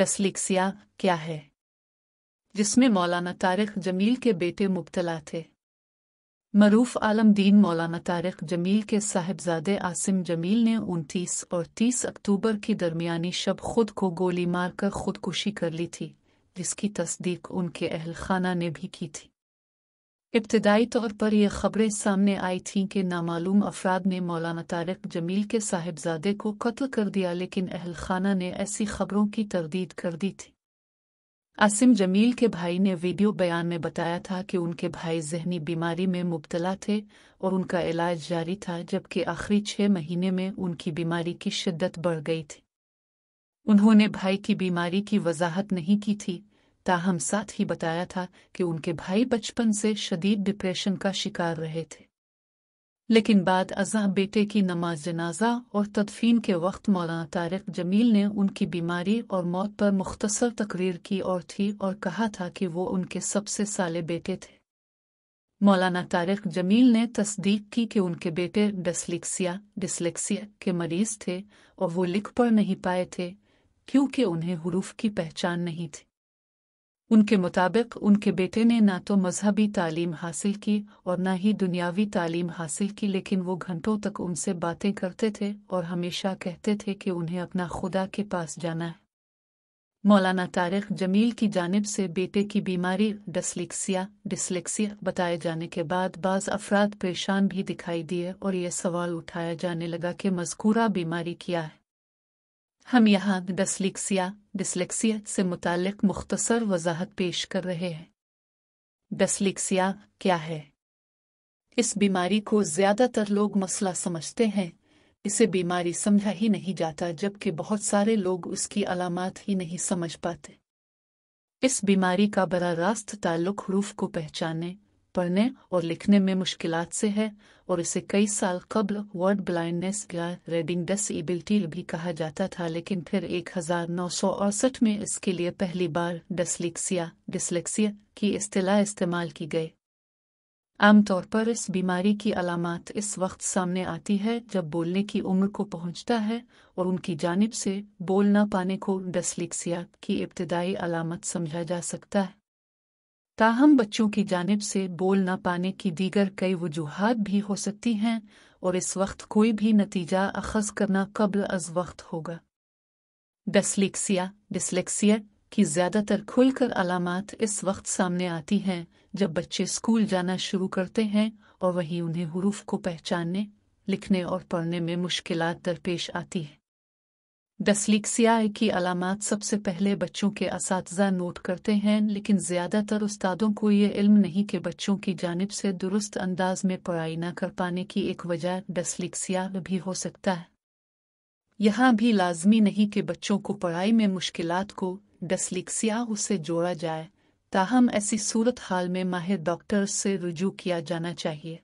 डिसलिक्सिया क्या है जिसमें मौलाना तारिक जमील के बेटे मुबतला थे मरूफ आलम दीन मौलाना तारिक जमील के साहिबजादे आसिम जमील ने उनतीस और तीस अक्टूबर की दरमियानी शब खुद को गोली मारकर खुदकुशी कर ली थी जिसकी तस्दीक उनके अहल खाना ने भी की थी इब्तदाई तौर पर यह खबरें सामने आई थीं कि नामालूम अफराद ने मौलाना तारक जमील के साहिबजादे को कत्ल कर दिया लेकिन अहल खाना ने ऐसी खबरों की तरदीद कर दी थी आसिम जमील के भाई ने वीडियो बयान में बताया था कि उनके भाई जहनी बीमारी में मुबतला थे और उनका इलाज जारी था जबकि आखिरी छः महीने में उनकी बीमारी की शिद्दत बढ़ गई थी उन्होंने भाई की बीमारी की वजाहत नहीं की थी ताहम साथ ही बताया था कि उनके भाई बचपन से शदीद डिप्रेशन का शिकार रहे थे लेकिन बाद अजा बेटे की नमाज जनाजा और तदफीन के वक्त मौलाना तारक जमील ने उनकी बीमारी और मौत पर मुख्तसर तकरीर की और थी और कहा था कि वो उनके सबसे साले बेटे थे मौलाना तारक जमील ने तस्दीक की कि उनके बेटे डिसलिक्सिया डिस्लेक्सिया के मरीज थे और वो लिख पढ़ नहीं पाए थे क्योंकि उन्हें हरूफ की पहचान नहीं थी उनके मुताबिक उनके बेटे ने न तो मजहबी तालीम हासिल की और न ही दुनियावी तालीम हासिल की लेकिन वो घंटों तक उनसे बातें करते थे और हमेशा कहते थे कि उन्हें अपना खुदा के पास जाना है मौलाना तारिक जमील की जानब से बेटे की बीमारी डिसलिक्सिया डिसलेक्सिया बताए जाने के बाद बाज अफराद परेशान भी दिखाई दिए और यह सवाल उठाया जाने लगा कि मजकूरा बीमारी क्या है हम यहाँ डसलिक्सिया डिसलेक्सिया से मुतक मुख्तसर वजाहत पेश कर रहे हैं डसलिक्सिया क्या है इस बीमारी को ज्यादातर लोग मसला समझते हैं इसे बीमारी समझा ही नहीं जाता जबकि बहुत सारे लोग उसकी अलामत ही नहीं समझ पाते इस बीमारी का बरा रास्त ताल्लुक हरूफ को पहचानने पढ़ने और लिखने में मुश्किल से है और इसे कई साल कबल वर्ड ब्लाइंडनेस या रेडिंग डिसबिलिटी भी कहा जाता था लेकिन फिर एक हजार नौ सौ अड़सठ में इसके लिए पहली बार डिसलिक्सिया डिसलेक्सिया की अतलाह इस्तेमाल की गई आमतौर पर इस बीमारी की अलामत इस वक्त सामने आती है जब बोलने की उम्र को पहुंचता है और उनकी जानब से बोल न पाने को डिसलिक्सिया की इब्तदाई अलामत समझा जा सकता है ताहम बच्चों की जानब से बोल न पाने की दीगर कई वजूहत भी हो सकती हैं और इस वक्त कोई भी नतीजा अखज़ करना कबल अज वक्त होगा डसलेक्सिया डिसलेक्सिया की ज़्यादातर खुलकर अलामत इस वक्त सामने आती हैं जब बच्चे स्कूल जाना शुरू करते हैं और वहीं उन्हें हरूफ को पहचानने लिखने और पढ़ने में मुश्किल दरपेश आती हैं डसलिक्सिया की अलामत सबसे पहले बच्चों के इस नोट करते हैं लेकिन ज़्यादातर उस्तादों को ये इल्म नहीं कि बच्चों की जानब से दुरुस्त अंदाज में पढ़ाई न कर पाने की एक वजह डसलिक्सिया भी हो सकता है यहाँ भी लाजमी नहीं कि बच्चों को पढ़ाई में मुश्किल को डसलिक्सिया से जोड़ा जाए ताहम ऐसी सूरत हाल में माहिर डॉक्टर से रुजू किया जाना चाहिए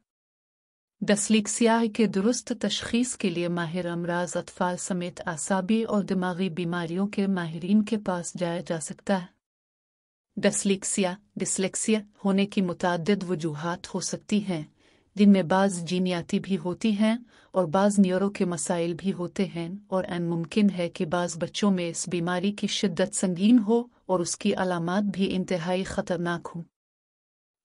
डसलिक्सिया के दुरुस्त तशखीस के लिए माहिर अमराज अतफाल समेत आसाबी और दिमागी बीमारियों के माहरीन के पास जाया जा सकता है डसलिक्सिया डिसलेक्सिया होने की मुतद वजूहत हो सकती हैं जिनमें बाज़ जीनियाती भी होती हैं और बाज़ न्यूरो के मसाइल भी होते हैं और एन मुमकिन है कि बाज़ बच्चों में इस बीमारी की शिद्दत संगीन हो और उसकी अलामत भी इंतहाई ख़तरनाक हों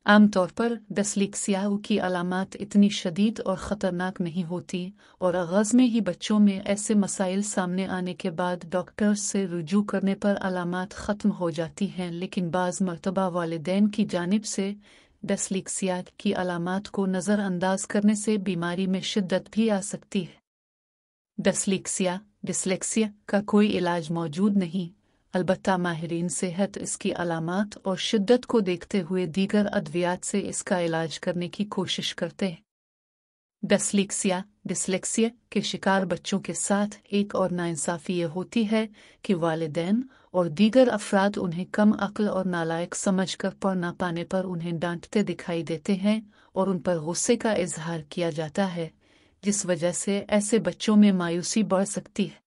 आमतौर पर डिसलिक्सिया की अलामत इतनी शदीद और ख़तरनाक नहीं होती और आगाज़ में ही बच्चों में ऐसे मसाइल सामने आने के बाद डॉक्टर से रुजू करने पर अलामत ख़त्म हो जाती हैं लेकिन बाज़ मरतबा वालदेन की जानब से डिसलिक्सिया की अलामत को नज़रअंदाज करने से बीमारी में शिद्दत भी आ सकती है डिसलिक्सिया डिसलेक्सिया का कोई इलाज मौजूद नहीं अलबत्ता माहरीन सेहत इसकी अलामत और शिद्दत को देखते हुए दीगर अद्वियात से इसका इलाज करने की कोशिश करते हैं डसलिक्सिया डिसलेक्सिया के शिकार बच्चों के साथ एक और नाइंसाफ़ी यह होती है कि वालदेन और दीगर अफराद उन्हें कम अक्ल और नालायक समझ कर पढ़ ना पाने पर उन्हें डांटते दिखाई देते हैं और उन पर गुस्से का इजहार किया जाता है जिस वजह से ऐसे बच्चों में मायूसी बढ़ सकती है